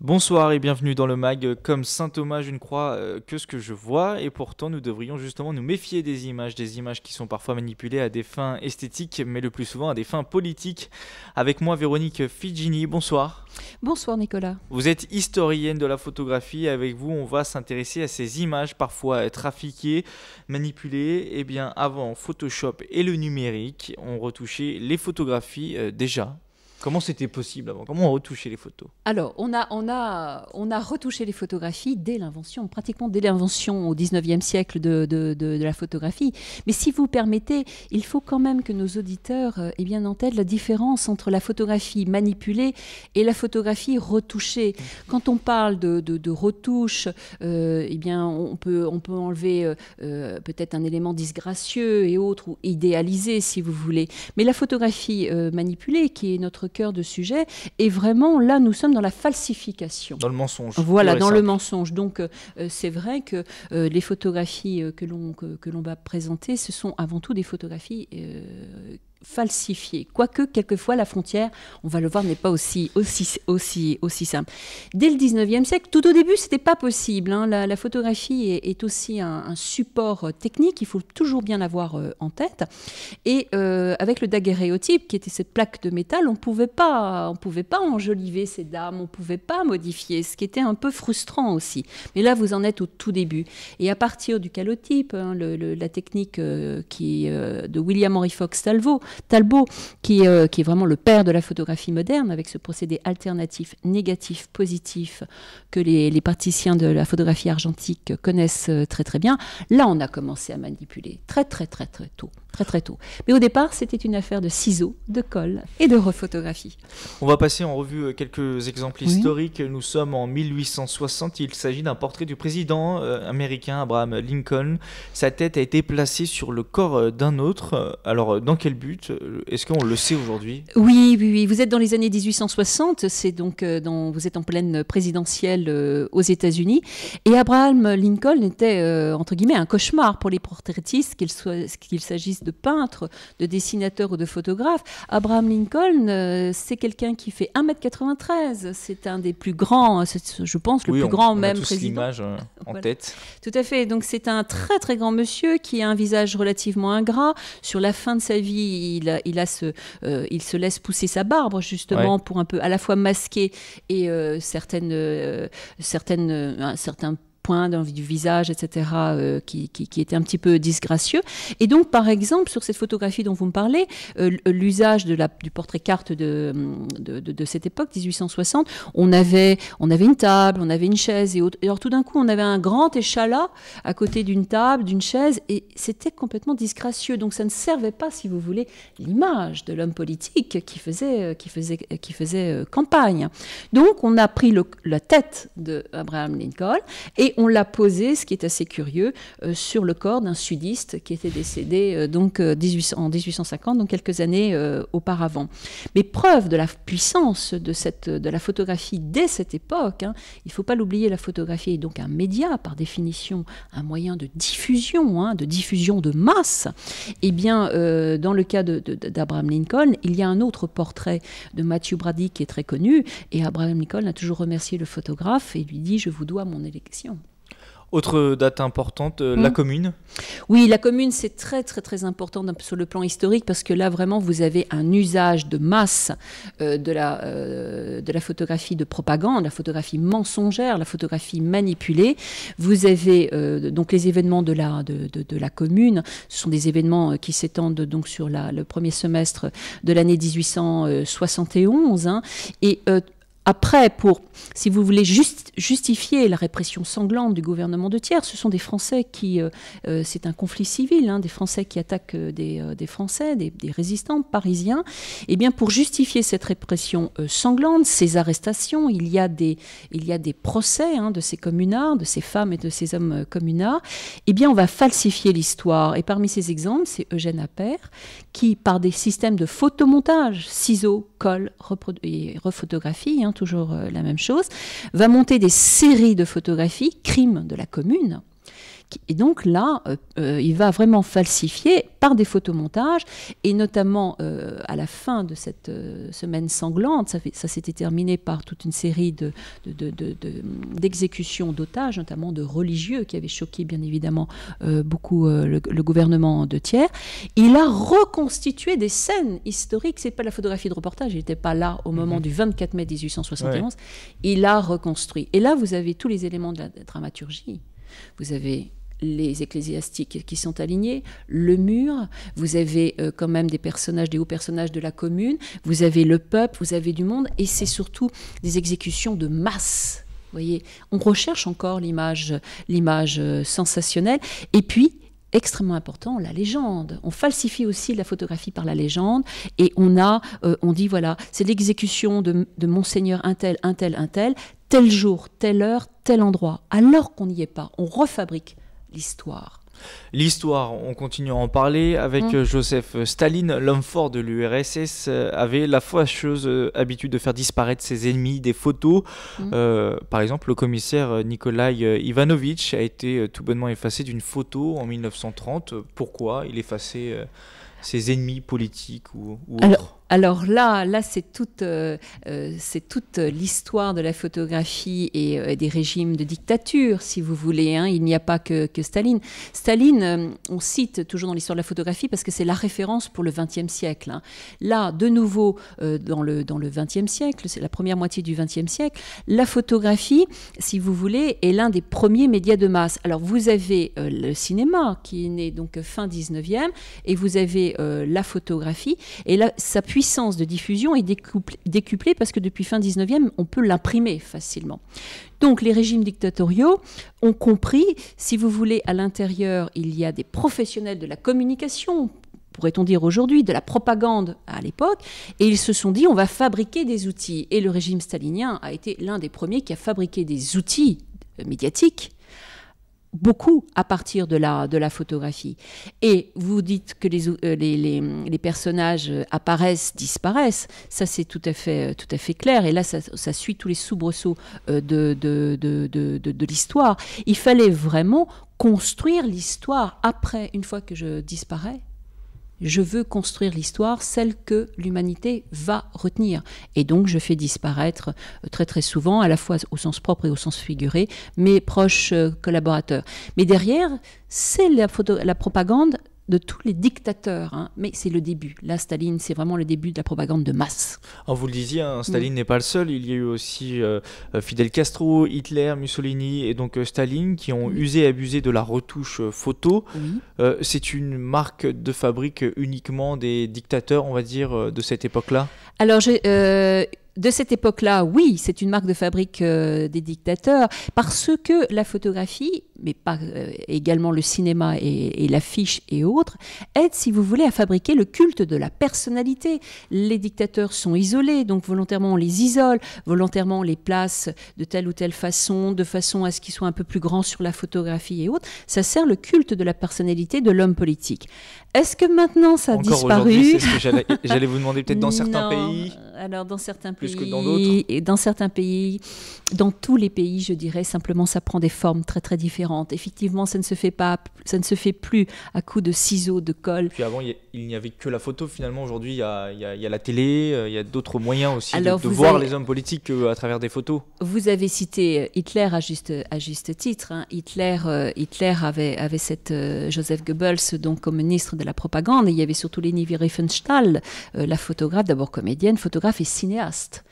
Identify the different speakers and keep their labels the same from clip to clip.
Speaker 1: Bonsoir et bienvenue dans le mag. Comme Saint Thomas, je ne crois euh, que ce que je vois et pourtant nous devrions justement nous méfier des images, des images qui sont parfois manipulées à des fins esthétiques mais le plus souvent à des fins politiques. Avec moi Véronique Figini, bonsoir.
Speaker 2: Bonsoir Nicolas.
Speaker 1: Vous êtes historienne de la photographie, avec vous on va s'intéresser à ces images parfois trafiquées, manipulées. Eh bien avant Photoshop et le numérique, on retouchait les photographies euh, déjà Comment c'était possible avant Comment on retouchait les photos
Speaker 2: Alors, on a, on, a, on a retouché les photographies dès l'invention, pratiquement dès l'invention au 19e siècle de, la photographie. Mais si vous permettez, il faut quand même que nos auditeurs euh, aient bien entendent la différence entre la photographie manipulée et la photographie retouchée. Quand on parle de, retouche, euh, eh bien, on peut, on peut enlever euh, peut-être un élément disgracieux et autre, ou idéalisé si vous voulez. Mais la photographie manipulée, qui est notre cœur de sujet. Et vraiment, là, nous sommes dans la falsification. Dans le mensonge. Voilà, dans le mensonge. Donc, euh, euh, c'est vrai que euh, les photographies que l'on que, va présenter, ce sont avant tout des photographies Quoique, quelquefois, la frontière, on va le voir, n'est pas aussi, aussi, aussi, aussi simple. Dès le 19e siècle, tout au début, ce n'était pas possible. Hein. La, photographie est, aussi un, support euh, technique, il faut toujours bien l'avoir euh, en tête. Et euh, avec le daguerréotype, qui était cette plaque de métal, on ne pouvait pas enjoliver ces dames, on ne pouvait pas modifier, ce qui était un peu frustrant aussi. Mais là, vous en êtes au tout début. Et à partir du calotype, hein, la technique qui, de William Henry Fox Talvaux, Talbot, euh, qui, est vraiment le père de la photographie moderne, avec ce procédé alternatif, négatif, positif, que les, les praticiens de la photographie argentique connaissent euh, très très bien, là on a commencé à manipuler très très très très tôt très très tôt. Mais au départ, c'était une affaire de ciseaux, de colle et de refotographie
Speaker 1: On va passer en revue euh, quelques exemples historiques. Nous sommes en 1860. Il s'agit d'un portrait du président euh, américain Abraham Lincoln. Sa tête a été placée sur le corps euh, d'un autre. Alors, dans quel but Est-ce qu'on le sait aujourd'hui
Speaker 2: oui, oui, oui, Vous êtes dans les années 1860. C'est donc dans, vous êtes en pleine présidentielle aux États-Unis. Et Abraham Lincoln était entre guillemets un cauchemar pour les portraitistes, qu'il, soit, qu'il s'agisse de peintre, de dessinateur ou de photographe. Abraham Lincoln, euh, c'est quelqu'un qui fait 1m93. C'est un des plus grands, euh, je pense, le plus grand on même a tous l'image euh, en tête. Tout à fait. Donc c'est un très très grand monsieur qui a un visage relativement ingrat. Sur la fin de sa vie, il, il, a ce, il se laisse pousser sa barbe justement pour un peu à la fois masquer et certaines, certaines, du visage, etc., euh, qui, qui, un petit peu disgracieux. Et donc, par exemple, sur cette photographie dont vous me parlez, euh, euh, l'usage du portrait carte de, de, cette époque, 1860, on avait, on avait une table, on avait une chaise, et, alors tout d'un coup, on avait un grand échalas à côté d'une table, d'une chaise, et c'était complètement disgracieux. Donc, ça ne servait pas, si vous voulez, l'image de l'homme politique qui faisait, qui faisait, qui faisait campagne. Donc, on a pris la tête de Abraham Lincoln et on l'a posé, ce qui est assez curieux, euh, sur le corps d'un sudiste qui était décédé euh, donc, euh, en 1850, donc quelques années auparavant. Mais preuve de la puissance de, cette, de la photographie dès cette époque, hein, il ne faut pas l'oublier, la photographie est donc un média, par définition, un moyen de diffusion, hein, de diffusion de masse. Et eh bien, dans le cas d'Abraham Lincoln, il y a un autre portrait de Matthew Brady qui est très connu, et Abraham Lincoln a toujours remercié le photographe et lui dit, je vous dois mon élection.
Speaker 1: Autre date importante, euh, la hmm. commune.
Speaker 2: Oui, la commune, c'est très très très important sur le plan historique parce que là, vraiment, vous avez un usage de masse euh, de, la, euh, de la photographie de propagande, la photographie mensongère, la photographie manipulée. Vous avez donc les événements de la, de, de, la commune. Ce sont des événements qui s'étendent donc sur la, le premier semestre de l'année 1871. et hein. Après, pour, si vous voulez justifier la répression sanglante du gouvernement de tiers, ce sont des Français qui, euh, euh, c'est un conflit civil, hein, des Français qui attaquent euh, des, Français, des, résistants parisiens. Et eh bien, pour justifier cette répression sanglante, ces arrestations, il y a des, il y a des procès hein, de ces communards, de ces femmes et de ces hommes communards. Et eh bien, on va falsifier l'histoire. Et parmi ces exemples, c'est Eugène Appert qui, par des systèmes de photomontage, ciseaux, colle, et refotographies, hein, toujours euh, la même chose, va monter des séries de photographies, crimes de la commune, et donc là, euh, euh, il va vraiment falsifier par des photomontages, et notamment euh, à la fin de cette semaine sanglante, ça, ça s'était terminé par toute une série d'exécutions de, de, d'otages, notamment de religieux, qui avaient choqué bien évidemment beaucoup le, gouvernement de Thiers. Il a reconstitué des scènes historiques, c'est pas la photographie de reportage, il n'était pas là au moment mhm. du 24 mai 1871, il a reconstruit. Et là, vous avez tous les éléments de la dramaturgie. Vous avez les ecclésiastiques qui sont alignés, le mur, vous avez euh, quand même des personnages, des hauts personnages de la commune, vous avez le peuple, vous avez du monde, et c'est surtout des exécutions de masse. vous voyez, on recherche encore l'image, l'image euh, sensationnelle, et puis extrêmement important, la légende. On falsifie aussi la photographie par la légende et on a, euh, on dit voilà, c'est l'exécution de, de monseigneur un tel, un tel, un tel, tel jour, telle heure, tel endroit, alors qu'on n'y est pas. On refabrique l'histoire
Speaker 1: L'histoire, on continue à en parler avec mmh. euh, Joseph Staline, l'homme fort de l'URSS, euh, avait la fâcheuse euh, habitude de faire disparaître ses ennemis des photos. Mmh. par exemple, le commissaire Nikolai Ivanovitch a été tout bonnement effacé d'une photo en 1930. Pourquoi il effaçait ses ennemis politiques ou, autres
Speaker 2: alors là, là c'est toute, euh, euh, c'est toute l'histoire de la photographie et euh, des régimes de dictature, si vous voulez. Hein. Il n'y a pas que, Staline. Staline, on cite toujours dans l'histoire de la photographie parce que c'est la référence pour le XXe siècle. Hein. Là, de nouveau, dans le dans le XXe siècle, c'est la première moitié du XXe siècle, la photographie, si vous voulez, est l'un des premiers médias de masse. Alors vous avez le cinéma qui est né donc fin 19e et vous avez la photographie et là pue puissance de diffusion est décuplée parce que depuis fin 19e, on peut l'imprimer facilement. Donc les régimes dictatoriaux ont compris, si vous voulez, à l'intérieur, il y a des professionnels de la communication, pourrait-on dire aujourd'hui, de la propagande à l'époque, et ils se sont dit on va fabriquer des outils. Et le régime stalinien a été l'un des premiers qui a fabriqué des outils médiatiques beaucoup à partir de la, de la photographie. Et vous dites que les, les, les, personnages apparaissent, disparaissent, ça c'est tout, à fait, tout à fait clair, et là ça, ça suit tous les soubresauts de, de, de, de, de l'histoire. Il fallait vraiment construire l'histoire après, une fois que je disparais, je veux construire l'histoire, celle que l'humanité va retenir. Et donc je fais disparaître euh, très très souvent, à la fois au sens propre et au sens figuré, mes proches euh, collaborateurs. Mais derrière, c'est la, la propagande de tous les dictateurs, hein. mais c'est le début. Là, Staline, c'est vraiment le début de la propagande de masse.
Speaker 1: En vous le disiez, hein, Staline mm. n'est pas le seul. Il y a eu aussi euh, euh, Fidel Castro, Hitler, Mussolini et donc euh, Staline qui ont usé et abusé de la retouche photo. c'est une marque de fabrique uniquement des dictateurs, on va dire, de cette époque-là
Speaker 2: Alors, j'ai de cette époque-là, oui, c'est une marque de fabrique des dictateurs, parce que la photographie mais pas euh, également le cinéma et, l'affiche et autres, aide, si vous voulez, à fabriquer le culte de la personnalité. Les dictateurs sont isolés, donc volontairement on les isole, volontairement on les place de telle ou telle façon, de façon à ce qu'ils soient un peu plus grands sur la photographie et autres. Ça sert le culte de la personnalité de l'homme politique. Est-ce que maintenant ça a Encore disparu
Speaker 1: J'allais vous demander peut-être dans certains pays.
Speaker 2: Alors dans certains plus que dans d'autres. Dans certains pays, dans tous les pays, je dirais simplement, ça prend des formes très très différentes Effectivement, ça ne se fait pas, ça ne se fait plus à coup de ciseaux, de colle.
Speaker 1: Puis avant, il n'y avait que la photo. Finalement, aujourd'hui, il, y a, la télé, euh, il y a d'autres moyens aussi de, voir les hommes politiques euh, à travers des photos.
Speaker 2: Vous avez cité euh, Hitler à juste, à juste titre. Hein. Hitler, Hitler avait, avait cette Joseph Goebbels donc comme ministre de la propagande. Et il y avait surtout Leni Riefenstahl, la photographe, d'abord comédienne, photographe et cinéaste.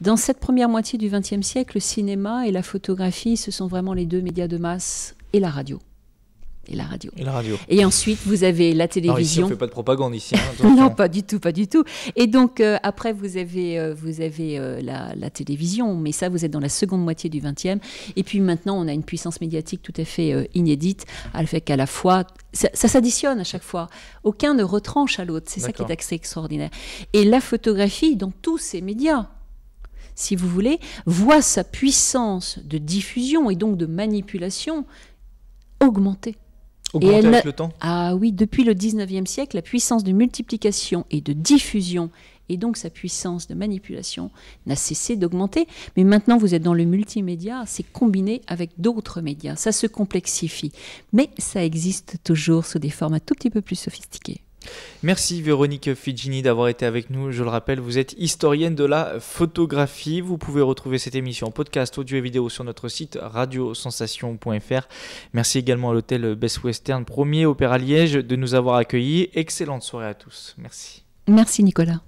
Speaker 2: Dans cette première moitié du XXe siècle, le cinéma et la photographie, ce sont vraiment les deux médias de masse et la radio. Et la radio. Et la radio. Et ensuite, vous avez la télévision. on ici, fait pas de
Speaker 1: propagande ici. Hein, non,
Speaker 2: pas du tout, pas du tout. Et donc euh, après, vous avez, euh, vous avez euh, la, télévision, mais ça, vous êtes dans la seconde moitié du XXe. Et puis maintenant, on a une puissance médiatique tout à fait inédite, avec qu'à la fois, ça, ça s'additionne à chaque fois. Aucun ne retranche à l'autre. C'est ça qui est assez extraordinaire. Et la photographie, dans tous ces médias, si vous voulez, voit sa puissance de diffusion et donc de manipulation augmenter. Augmenter elle, avec le temps Ah oui, depuis le 19e siècle, la puissance de multiplication et de diffusion et donc sa puissance de manipulation n'a cessé d'augmenter. Mais maintenant, vous êtes dans le multimédia, c'est combiné avec d'autres médias, ça se complexifie. Mais ça existe toujours sous des formats un tout petit peu plus sophistiqués.
Speaker 1: Merci Véronique Figini d'avoir été avec nous. Je le rappelle, vous êtes historienne de la photographie. Vous pouvez retrouver cette émission en podcast, audio et vidéo sur notre site radiosensation.fr. Merci également à l'hôtel Best Western, premier opéra Liège, de nous avoir accueillis. Excellente soirée à tous. Merci.
Speaker 2: Merci Nicolas.